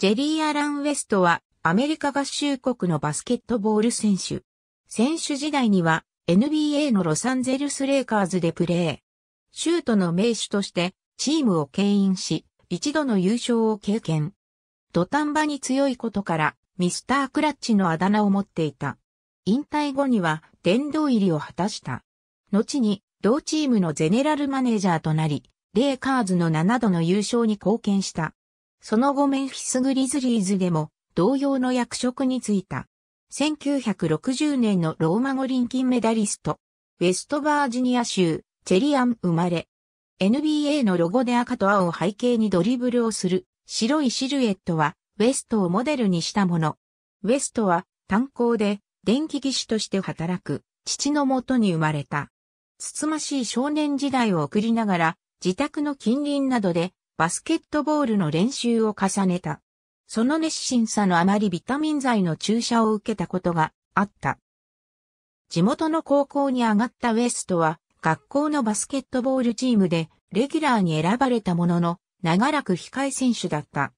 ジェリー・アラン・ウェストはアメリカ合衆国のバスケットボール選手。選手時代には NBA のロサンゼルス・レイカーズでプレー。シュートの名手としてチームを牽引し、一度の優勝を経験。土壇場に強いことからミスター・クラッチのあだ名を持っていた。引退後には殿堂入りを果たした。後に同チームのゼネラルマネージャーとなり、レイカーズの7度の優勝に貢献した。その後メンフィスグリズリーズでも同様の役職に就いた。1960年のローマ五輪金メダリスト、ウェストバージニア州、チェリアン生まれ。NBA のロゴで赤と青を背景にドリブルをする白いシルエットはウェストをモデルにしたもの。ウェストは炭鉱で電気技師として働く父のもとに生まれた。つつましい少年時代を送りながら自宅の近隣などでバスケットボールの練習を重ねた。その熱心さのあまりビタミン剤の注射を受けたことがあった。地元の高校に上がったウエストは、学校のバスケットボールチームで、レギュラーに選ばれたものの、長らく控え選手だった。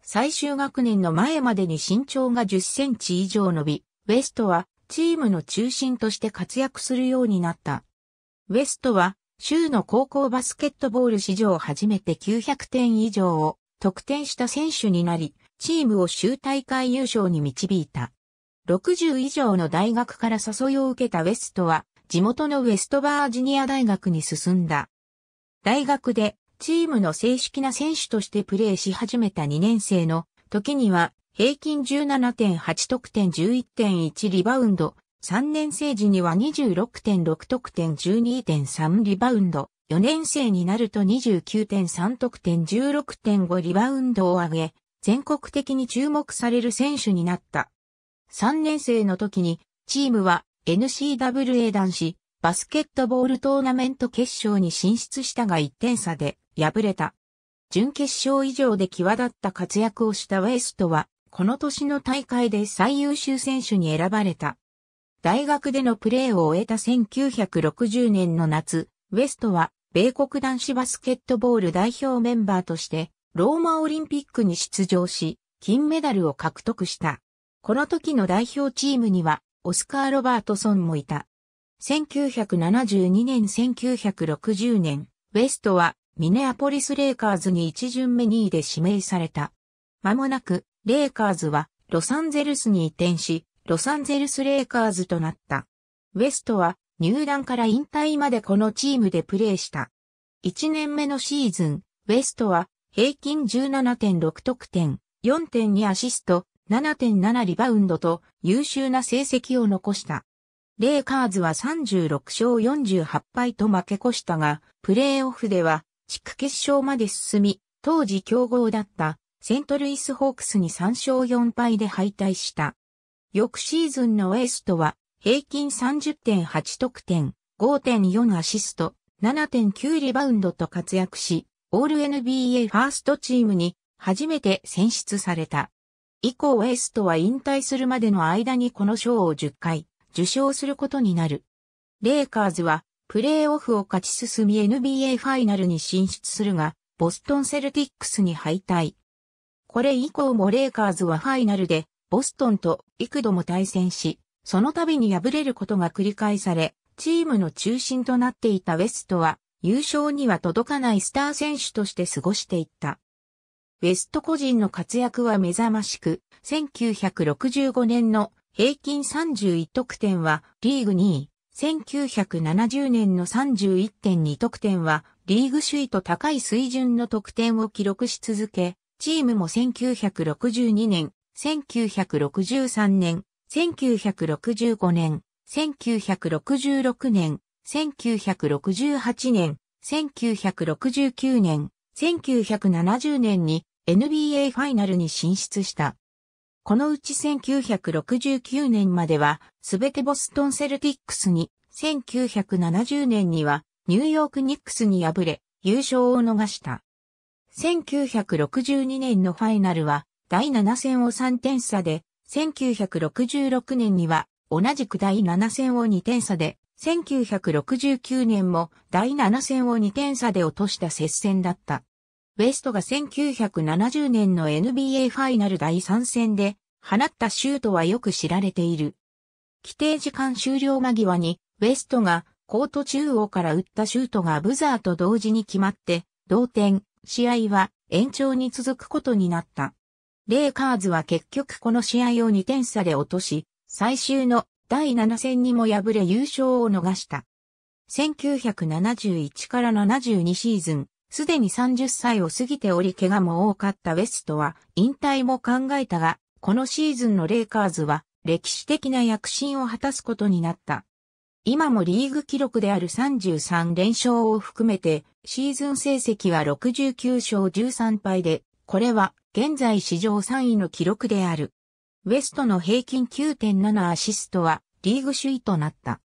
最終学年の前までに身長が10センチ以上伸び、ウエストはチームの中心として活躍するようになった。ウエストは州の高校バスケットボール史上初めて900点以上を得点した選手になり、チームを州大会優勝に導いた。60以上の大学から誘いを受けたウェストは、地元のウェストバージニア大学に進んだ。大学でチームの正式な選手としてプレーし始めた2年生の時には平均17.8得点11.1リバウンド3年生時には26.6得点12.3リバウンド、4年生になると29.3得点16.5リバウンドを上げ、全国的に注目される選手になった。3年生の時に、チームは NCAA 男子バスケットボールトーナメント決勝に進出したが1点差で敗れた。準決勝以上で際立った活躍をしたウェストは、この年の大会で最優秀選手に選ばれた。大学でのプレーを終えた1960年の夏、ウェストは、米国男子バスケットボール代表メンバーとして、ローマオリンピックに出場し、金メダルを獲得した。この時の代表チームには、オスカー・ロバートソンもいた。1972年1960年、ウェストはミネアポリス・レイカーズに一巡目2位で指名された。間もなく、レイカーズはロサンゼルスに移転し、ロサンゼルスレイカーズとなった。ウェストは入団から引退までこのチームでプレーした。1年目のシーズン、ウェストは平均17.6得点、4.2アシスト、7.7リバウンドと優秀な成績を残した。レイカーズは36勝48敗と負け越したが、プレーオフでは地区決勝まで進み、当時強豪だったセントルイスホークスに3勝4敗で敗退した。翌シーズンのウエストは、平均30.8得点、5.4アシスト、7.9リバウンドと活躍し、オール NBA ファーストチームに初めて選出された。以降ウエストは引退するまでの間にこの賞を10回受賞することになる。レイカーズはプレーオフを勝ち進み NBA ファイナルに進出するが、ボストンセルティックスに敗退。これ以降もレイカーズはファイナルでボストンと幾度も対戦し、その度に敗れることが繰り返され、チームの中心となっていたウェストは、優勝には届かないスター選手として過ごしていった。ウェスト個人の活躍は目覚ましく、1965年の平均31得点はリーグ2位、1970年の31.2得点はリーグ首位と高い水準の得点を記録し続け、チームも1962年1963年、1965年、1966年、1968年、1969年、1970年に NBA ファイナルに進出した。このうち1969年までは、すべてボストンセルティックスに、1970年には、ニューヨークニックスに敗れ、優勝を逃した。1962年のファイナルは、第7戦を3点差で、1966年には同じく第7戦を2点差で、1969年も第7戦を2点差で落とした接戦だった。ウェストが1970年の NBA ファイナル第3戦で放ったシュートはよく知られている。規定時間終了間際にウェストがコート中央から打ったシュートがブザーと同時に決まって同点、試合は延長に続くことになった。レイカーズは結局この試合を2点差で落とし、最終の第7戦にも敗れ優勝を逃した。1971から72シーズン、すでに30歳を過ぎており怪我も多かったウェストは引退も考えたが、このシーズンのレイカーズは歴史的な躍進を果たすことになった。今もリーグ記録である33連勝を含めて、シーズン成績は69勝13敗でこれは現在史上3位の記録である。ウエストの平均9.7アシストはリーグ首位となった。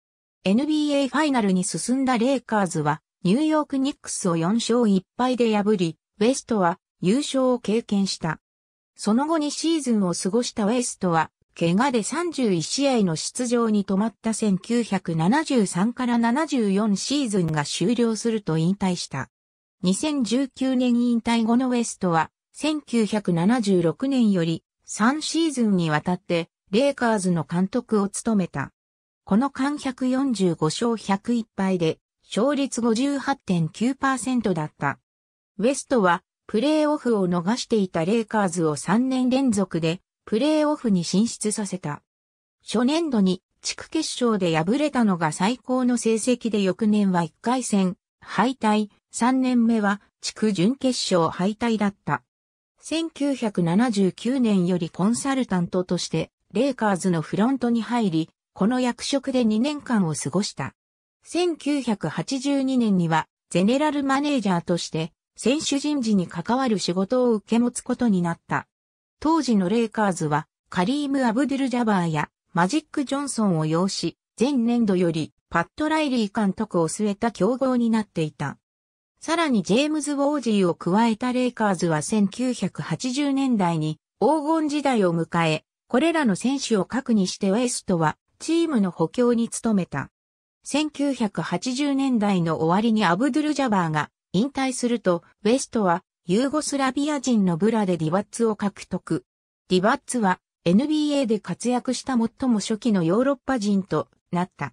NBA ファイナルに進んだレイカーズはニューヨークニックスを4勝1敗で破り、ウエストは優勝を経験した。その後にシーズンを過ごしたウエストは、怪我で31試合の出場に止まった1973から74シーズンが終了すると引退した。2019年引退後のウエストは、1976年より3シーズンにわたってレイカーズの監督を務めた。この間145勝101敗で勝率58.9%だった。ウェストはプレーオフを逃していたレイカーズを3年連続でプレーオフに進出させた。初年度に地区決勝で敗れたのが最高の成績で翌年は1回戦敗退、3年目は地区準決勝敗退だった。1979年よりコンサルタントとして、レイカーズのフロントに入り、この役職で2年間を過ごした。1982年には、ゼネラルマネージャーとして、選手人事に関わる仕事を受け持つことになった。当時のレイカーズは、カリーム・アブデゥル・ジャバーや、マジック・ジョンソンを擁し、前年度より、パット・ライリー監督を据えた競合になっていた。さらにジェームズ・ウォージーを加えたレイカーズは1980年代に黄金時代を迎え、これらの選手を核にしてウェストはチームの補強に努めた。1980年代の終わりにアブドゥル・ジャバーが引退すると、ウェストはユーゴスラビア人のブラでディバッツを獲得。ディバッツは NBA で活躍した最も初期のヨーロッパ人となった。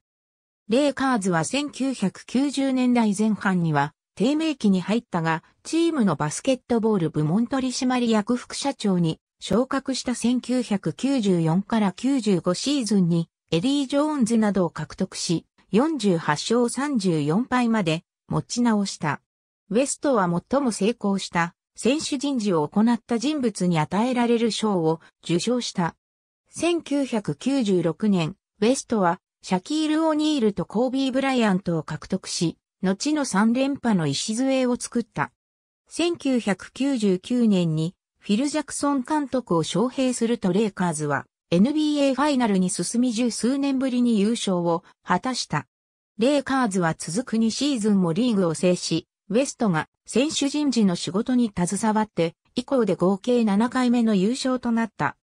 レイカーズは1990年代前半には低迷期に入ったが、チームのバスケットボール部門取締役副社長に昇格した1994から95シーズンにエリー・ジョーンズなどを獲得し、48勝34敗まで持ち直した。ウェストは最も成功した選手人事を行った人物に与えられる賞を受賞した。1996年、ウェストはシャキール・オニールとコービー・ブライアントを獲得し、後の3連覇の礎を作った。1999年にフィル・ジャクソン監督を招聘するとレイカーズは NBA ファイナルに進み十数年ぶりに優勝を果たした。レイカーズは続く2シーズンもリーグを制し、ウエストが選手人事の仕事に携わって、以降で合計7回目の優勝となった。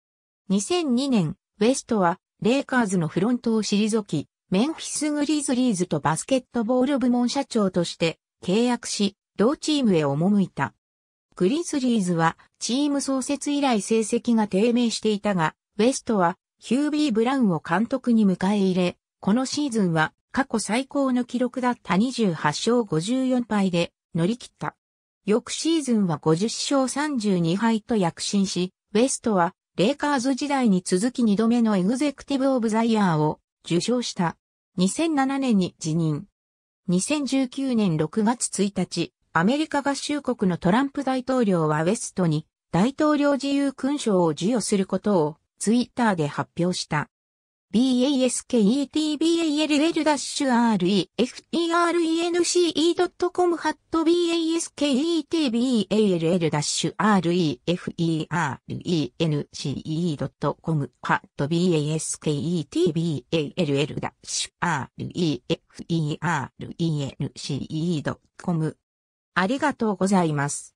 2002年、ウエストはレイカーズのフロントを退き、メンフィスグリーズリーズとバスケットボール部門社長として契約し、同チームへ赴いた。グリズリーズはチーム創設以来成績が低迷していたが、ウェストはヒュービー・ブラウンを監督に迎え入れ、このシーズンは過去最高の記録だった28勝54敗で乗り切った。翌シーズンは50勝32敗と躍進し、ウェストはレイカーズ時代に続き2度目のエグゼクティブ・オブ・ザ・イヤーを受賞した。2007年に辞任。2019年6月1日、アメリカ合衆国のトランプ大統領はウェストに大統領自由勲章を授与することをツイッターで発表した。basketball-reference.com ハット basketball-reference.com ハット basketball-reference.com ありがとうございます。